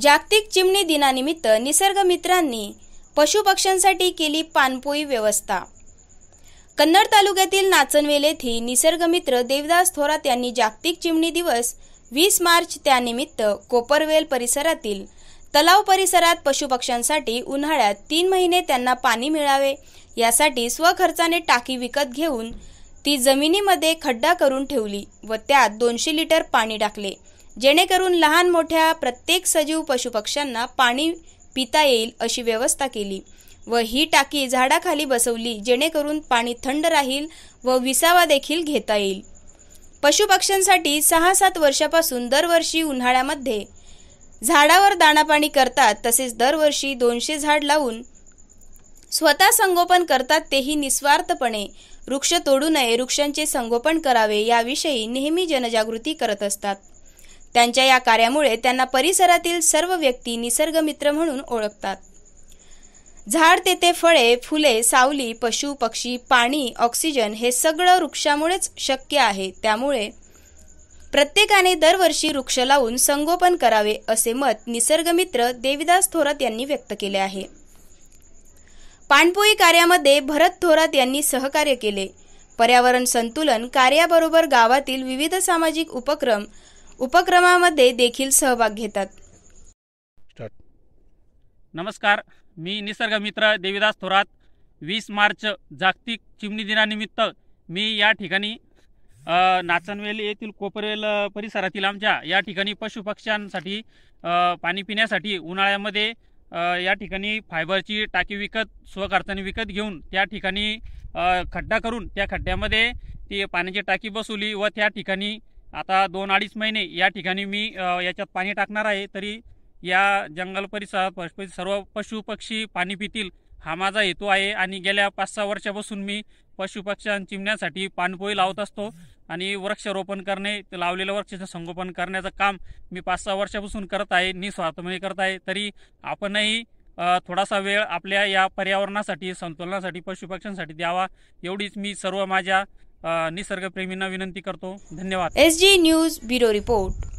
जागतिक चिमणी दिनानिमित्त निसर्ग मित्रांनी पशुपक्ष्यांसाठी केली पानपोई व्यवस्था कन्नड तालुक्यातील नाचनवेल येथे निसर्गमित्र देवदास थोरात यांनी जागतिक चिमणी दिवस वीस मार्च त्यानिमित्त कोपरवेल परिसरातील तलाव परिसरात पशुपक्ष्यांसाठी उन्हाळ्यात तीन महिने त्यांना पाणी मिळावे यासाठी स्वखर्चाने टाकी विकत घेऊन ती जमिनीमध्ये खड्डा करून ठेवली व त्यात दोनशे लिटर पाणी टाकले जेणेकरून लहान मोठ्या प्रत्येक सजीव पशुपक्ष्यांना पाणी पिता येईल अशी व्यवस्था केली व ही टाकी झाडाखाली बसवली जेणेकरून पाणी थंड राहील व विसावा देखील घेता येईल पशुपक्ष्यांसाठी सहा सात वर्षापासून दरवर्षी उन्हाळ्यामध्ये झाडावर दाणापाणी करतात तसेच दरवर्षी दोनशे झाड लावून स्वतः संगोपन करतात तेही निस्वार्थपणे वृक्ष तोडू नये वृक्षांचे संगोपन करावे याविषयी नेहमी जनजागृती करत असतात त्यांच्या या कार्यामुळे त्यांना परिसरातील सर्व व्यक्ती निसर्गमित्र म्हणून ओळखतात झाड तेथे फळे फुले सावली पशु पक्षी पाणी ऑक्सिजन हे सगळं वृक्षामुळेच शक्य आहे त्यामुळे प्रत्येकाने दरवर्षी वृक्ष लावून संगोपन करावे असे मत निसर्गमित्र देविदास थोरात यांनी व्यक्त केले आहे पाणपोई कार्यामध्ये भरत थोरात यांनी सहकार्य केले पर्यावरण संतुलन कार्याबरोबर गावातील विविध सामाजिक उपक्रम उपक्रमामध्ये देखील सहभाग घेतात नमस्कार मी निसर्ग मित्र देवीदास थोरात वीस मार्च जागतिक चिमणी दिनानिमित्त मी या ठिकाणी नाचनवेली येथील कोपरेल परिसरातील आमच्या या ठिकाणी पशुपक्ष्यांसाठी पाणी पिण्यासाठी उन्हाळ्यामध्ये या ठिकाणी फायबरची टाकी विकत स्वकारताने विकत घेऊन त्या ठिकाणी खड्डा करून त्या खड्ड्यामध्ये ती पाण्याची टाकी बसवली व त्या ठिकाणी आता दोन अडीच महिने या ठिकाणी मी याच्यात पाणी टाकणार आहे तरी या जंगल परिसरात सर्व पशु पक्षी पाणी पितील हा माझा हेतू आहे आणि गेल्या पाच सहा वर्षापासून मी पशुपक्ष्यां चिमण्यासाठी पाणपोई लावत असतो आणि वृक्षारोपण करणे लावलेल्या वृक्षाचं संगोपन करण्याचं काम मी पाच सहा वर्षापासून करत आहे निस्वार्थपणे करत आहे तरी आपणही थोडासा वेळ आपल्या या पर्यावरणासाठी संतुलनासाठी पशुपक्ष्यांसाठी द्यावा एवढीच मी सर्व माझ्या निसर्गप्रेमींना विनंती करतो धन्यवाद S G news bureau report